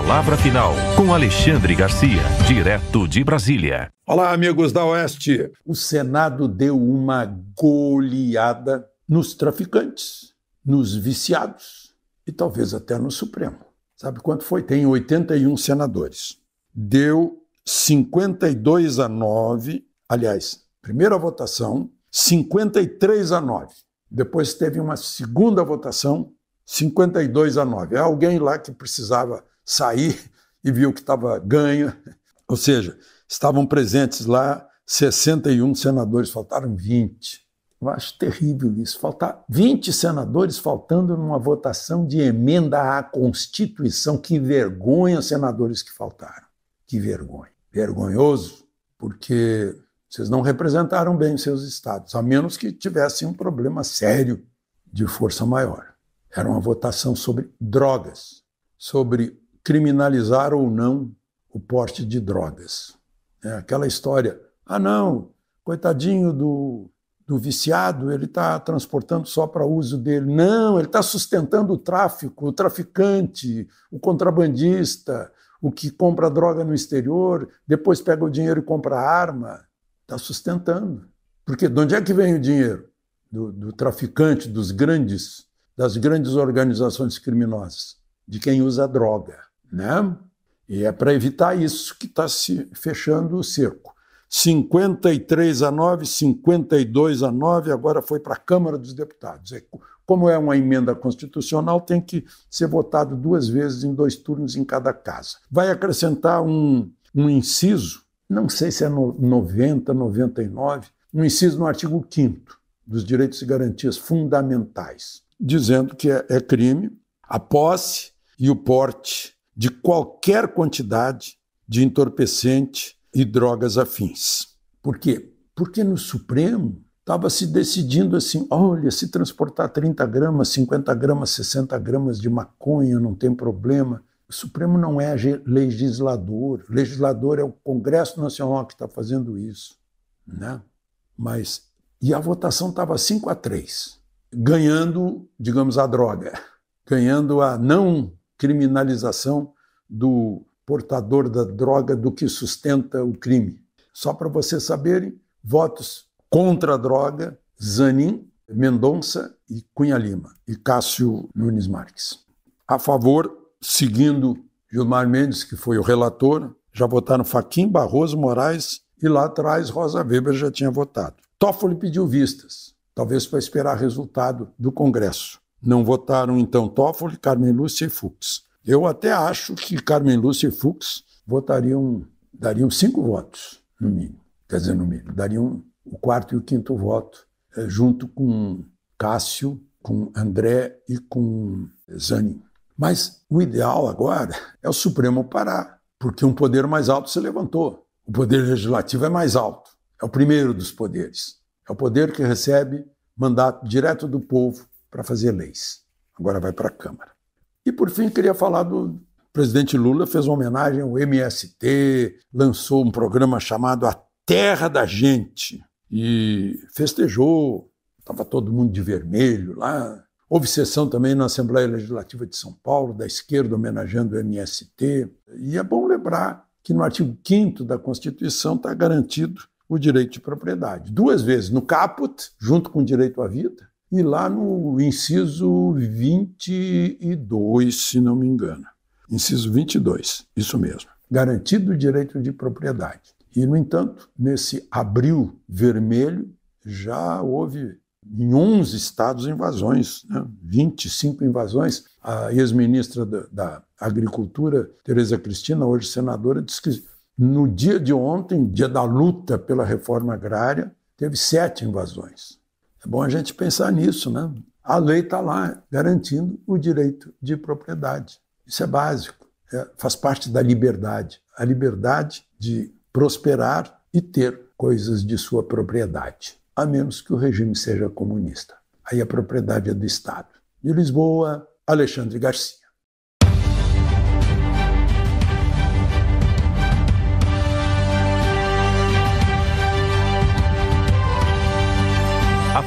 Palavra Final, com Alexandre Garcia, direto de Brasília. Olá, amigos da Oeste. O Senado deu uma goleada nos traficantes, nos viciados e talvez até no Supremo. Sabe quanto foi? Tem 81 senadores. Deu 52 a 9, aliás, primeira votação, 53 a 9. Depois teve uma segunda votação, 52 a 9. É alguém lá que precisava sair e viu que estava ganho. Ou seja, estavam presentes lá 61 senadores, faltaram 20. Eu acho terrível isso. Faltar 20 senadores faltando numa votação de emenda à Constituição. Que vergonha, senadores que faltaram. Que vergonha. Vergonhoso, porque vocês não representaram bem seus estados, a menos que tivessem um problema sério de força maior. Era uma votação sobre drogas, sobre criminalizar ou não o porte de drogas. É aquela história: ah, não, coitadinho do, do viciado, ele está transportando só para uso dele. Não, ele está sustentando o tráfico, o traficante, o contrabandista, o que compra droga no exterior, depois pega o dinheiro e compra arma. Está sustentando. Porque de onde é que vem o dinheiro? Do, do traficante, dos grandes das grandes organizações criminosas, de quem usa droga, né? E é para evitar isso que está se fechando o cerco. 53 a 9, 52 a 9, agora foi para a Câmara dos Deputados. É, como é uma emenda constitucional, tem que ser votado duas vezes em dois turnos em cada casa. Vai acrescentar um, um inciso, não sei se é no 90, 99, um inciso no artigo 5 dos direitos e garantias fundamentais dizendo que é, é crime a posse e o porte de qualquer quantidade de entorpecente e drogas afins. Por quê? Porque no Supremo estava se decidindo assim: olha, se transportar 30 gramas, 50 gramas, 60 gramas de maconha não tem problema. O Supremo não é legislador, o legislador é o Congresso Nacional que está fazendo isso. Né? Mas, e a votação estava 5 a 3 ganhando, digamos, a droga, ganhando a não criminalização do portador da droga do que sustenta o crime. Só para vocês saberem, votos contra a droga, Zanin, Mendonça e Cunha Lima e Cássio Nunes Marques. A favor, seguindo Gilmar Mendes, que foi o relator, já votaram Faquim, Barroso, Moraes e lá atrás Rosa Weber já tinha votado. Toffoli pediu vistas talvez para esperar resultado do Congresso. Não votaram então Toffoli, Carmen Lúcia e Fux. Eu até acho que Carmen Lúcia e Fux votariam, dariam cinco votos, no mínimo. Quer dizer, no mínimo, dariam o quarto e o quinto voto, eh, junto com Cássio, com André e com Zanin. Mas o ideal agora é o Supremo parar, porque um poder mais alto se levantou. O poder legislativo é mais alto, é o primeiro dos poderes. É o poder que recebe mandato direto do povo para fazer leis. Agora vai para a Câmara. E por fim, queria falar do presidente Lula, fez uma homenagem ao MST, lançou um programa chamado A Terra da Gente e festejou. Estava todo mundo de vermelho lá. Houve sessão também na Assembleia Legislativa de São Paulo, da esquerda homenageando o MST. E é bom lembrar que no artigo 5 da Constituição está garantido o direito de propriedade. Duas vezes, no caput, junto com o direito à vida, e lá no inciso 22, se não me engano. Inciso 22, isso mesmo. Garantido o direito de propriedade. E, no entanto, nesse abril vermelho, já houve em 11 estados invasões, né? 25 invasões. A ex-ministra da, da Agricultura, Tereza Cristina, hoje senadora, disse que no dia de ontem, dia da luta pela reforma agrária, teve sete invasões. É bom a gente pensar nisso, né? A lei está lá garantindo o direito de propriedade. Isso é básico, é, faz parte da liberdade. A liberdade de prosperar e ter coisas de sua propriedade, a menos que o regime seja comunista. Aí a propriedade é do Estado. De Lisboa, Alexandre Garcia.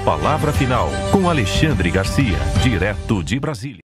Palavra final com Alexandre Garcia, direto de Brasília.